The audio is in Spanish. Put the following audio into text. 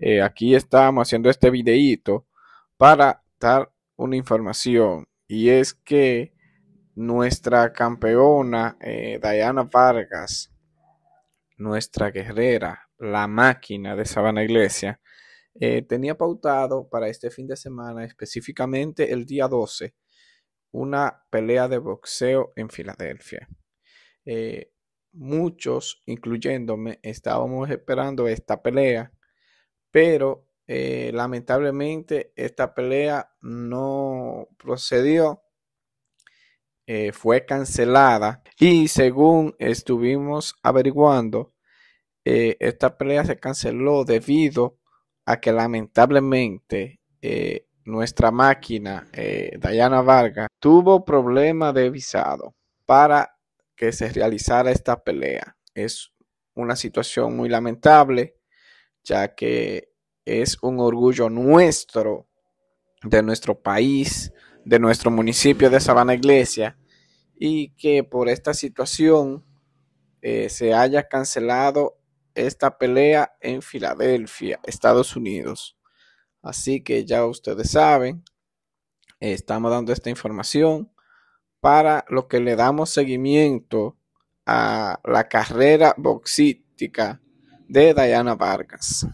Eh, aquí estamos haciendo este videíto para dar una información y es que nuestra campeona eh, Diana Vargas, nuestra guerrera, la máquina de Sabana Iglesia, eh, tenía pautado para este fin de semana, específicamente el día 12, una pelea de boxeo en Filadelfia. muchos, incluyéndome, estábamos esperando esta pelea pero eh, lamentablemente esta pelea no procedió, eh, fue cancelada y según estuvimos averiguando, eh, esta pelea se canceló debido a que lamentablemente nuestra máquina, Dayana Vargas, tuvo problema de visado para que se realizara esta pelea. Es una situación muy lamentable ya que es un orgullo nuestro, de nuestro país, de nuestro municipio de Sabana Iglesia, y que por esta situación eh, se haya cancelado esta pelea en Filadelfia, Estados Unidos. Así que ya ustedes saben, estamos dando esta información para lo que le damos seguimiento a la carrera boxística de Diana Vargas.